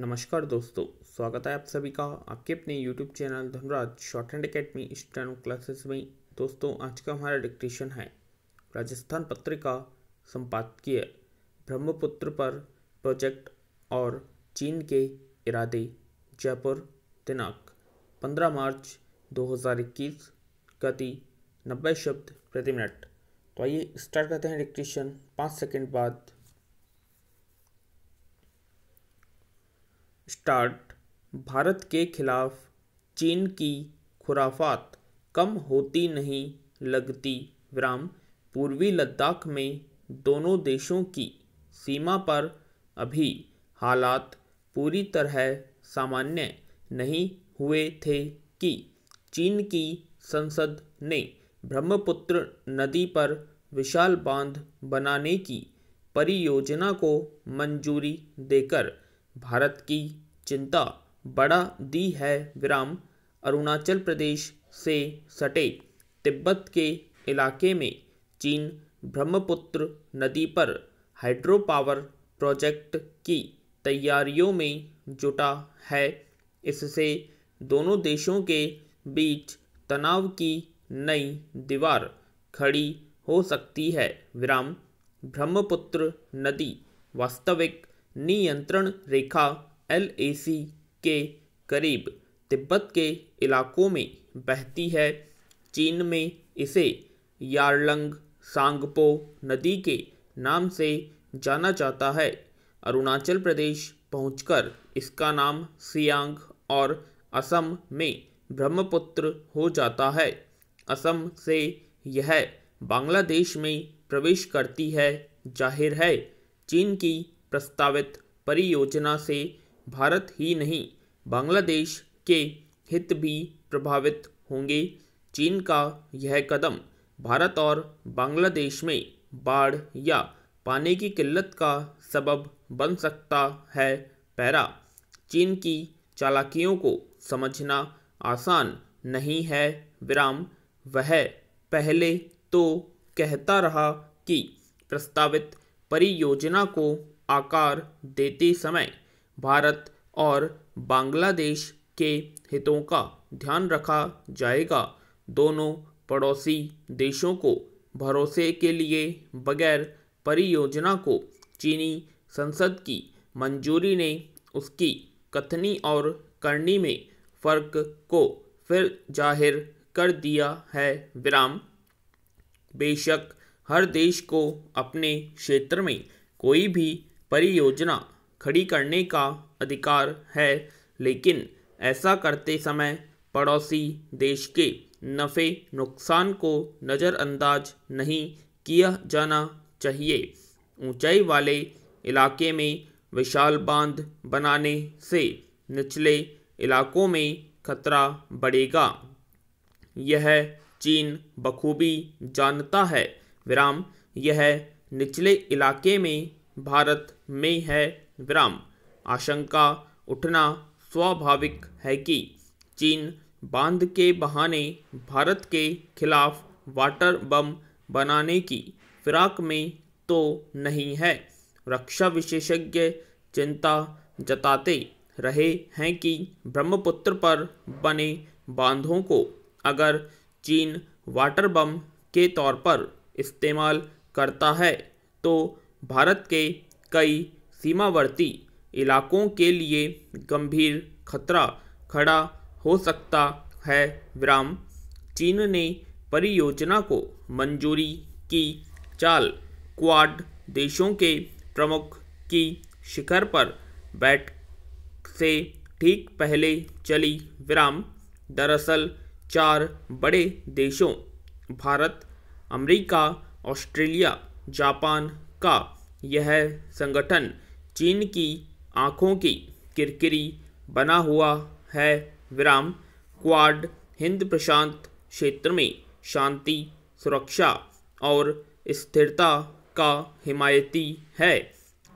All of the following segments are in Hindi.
नमस्कार दोस्तों स्वागत है आप सभी का आपके अपने YouTube channel Dhanraj shorthand academy stand classes में दोस्तों आज का हमारा डिक्टेशन है राजस्थान पत्रिका संपादकीय ब्रह्मपुत्र पर प्रोजेक्ट और चीन के इरादे जयपुर दिनांक 15 मार्च 2021 गति 90 शब्द प्रति मिनट तो आइए स्टार्ट करते हैं डिक्टेशन पाँच सेकेंड बाद स्टार्ट भारत के खिलाफ चीन की खुराफात कम होती नहीं लगती विराम पूर्वी लद्दाख में दोनों देशों की सीमा पर अभी हालात पूरी तरह सामान्य नहीं हुए थे कि चीन की संसद ने ब्रह्मपुत्र नदी पर विशाल बांध बनाने की परियोजना को मंजूरी देकर भारत की चिंता बढ़ा दी है विराम अरुणाचल प्रदेश से सटे तिब्बत के इलाके में चीन ब्रह्मपुत्र नदी पर हाइड्रो पावर प्रोजेक्ट की तैयारियों में जुटा है इससे दोनों देशों के बीच तनाव की नई दीवार खड़ी हो सकती है विराम ब्रह्मपुत्र नदी वास्तविक नियंत्रण रेखा एल के करीब तिब्बत के इलाकों में बहती है चीन में इसे यारलंग सांगपो नदी के नाम से जाना जाता है अरुणाचल प्रदेश पहुंचकर इसका नाम सियांग और असम में ब्रह्मपुत्र हो जाता है असम से यह बांग्लादेश में प्रवेश करती है जाहिर है चीन की प्रस्तावित परियोजना से भारत ही नहीं बांग्लादेश के हित भी प्रभावित होंगे चीन का यह कदम भारत और बांग्लादेश में बाढ़ या पानी की किल्लत का सबब बन सकता है पैरा चीन की चालाकियों को समझना आसान नहीं है विराम वह पहले तो कहता रहा कि प्रस्तावित परियोजना को आकार देते समय भारत और बांग्लादेश के हितों का ध्यान रखा जाएगा दोनों पड़ोसी देशों को भरोसे के लिए बगैर परियोजना को चीनी संसद की मंजूरी ने उसकी कथनी और करनी में फ़र्क को फिर जाहिर कर दिया है विराम बेशक हर देश को अपने क्षेत्र में कोई भी परियोजना खड़ी करने का अधिकार है लेकिन ऐसा करते समय पड़ोसी देश के नफ़े नुकसान को नज़रअंदाज नहीं किया जाना चाहिए ऊंचाई वाले इलाके में विशाल बांध बनाने से निचले इलाकों में खतरा बढ़ेगा यह चीन बखूबी जानता है विराम यह निचले इलाके में भारत में है विराम आशंका उठना स्वाभाविक है कि चीन बांध के बहाने भारत के खिलाफ वाटर बम बनाने की फिराक में तो नहीं है रक्षा विशेषज्ञ चिंता जताते रहे हैं कि ब्रह्मपुत्र पर बने बांधों को अगर चीन वाटर बम के तौर पर इस्तेमाल करता है तो भारत के कई सीमावर्ती इलाकों के लिए गंभीर खतरा खड़ा हो सकता है विराम चीन ने परियोजना को मंजूरी की चाल क्वाड देशों के प्रमुख की शिखर पर बैठ से ठीक पहले चली विराम दरअसल चार बड़े देशों भारत अमेरिका ऑस्ट्रेलिया जापान का यह संगठन चीन की आँखों की किरकिरी बना हुआ है विराम क्वाड हिंद प्रशांत क्षेत्र में शांति सुरक्षा और स्थिरता का हिमायती है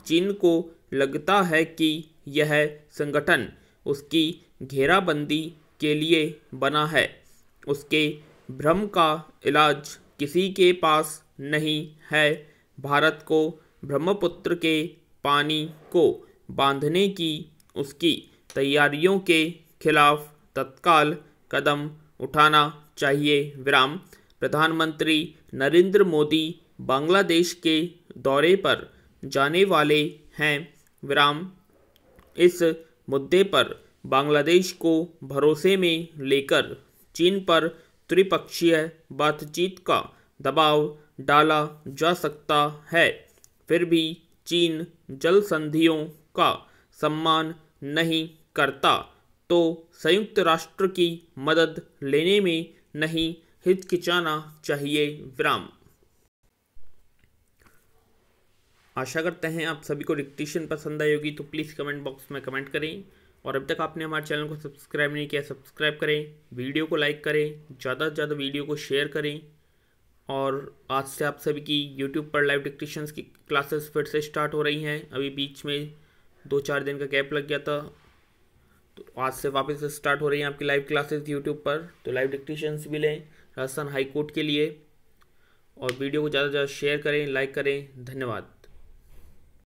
चीन को लगता है कि यह संगठन उसकी घेराबंदी के लिए बना है उसके भ्रम का इलाज किसी के पास नहीं है भारत को ब्रह्मपुत्र के पानी को बांधने की उसकी तैयारियों के खिलाफ तत्काल कदम उठाना चाहिए विराम प्रधानमंत्री नरेंद्र मोदी बांग्लादेश के दौरे पर जाने वाले हैं विराम इस मुद्दे पर बांग्लादेश को भरोसे में लेकर चीन पर त्रिपक्षीय बातचीत का दबाव डाला जा सकता है फिर भी चीन जल संधियों का सम्मान नहीं करता तो संयुक्त राष्ट्र की मदद लेने में नहीं हिचकिचाना चाहिए विराम आशा करते हैं आप सभी को डिक्टेशन पसंद आई होगी तो प्लीज़ कमेंट बॉक्स में कमेंट करें और अब तक आपने हमारे चैनल को सब्सक्राइब नहीं किया सब्सक्राइब करें वीडियो को लाइक करें ज़्यादा से ज़्यादा वीडियो को शेयर करें और आज से आप सभी की यूट्यूब पर लाइव डिक्टेशंस की क्लासेस फिर से स्टार्ट हो रही हैं अभी बीच में दो चार दिन का गैप लग गया था तो आज से वापस स्टार्ट हो रही हैं आपकी लाइव क्लासेस यूट्यूब पर तो लाइव डिक्टेशंस भी लें राजस्थान हाई कोर्ट के लिए और वीडियो को ज़्यादा से ज़्यादा शेयर करें लाइक करें धन्यवाद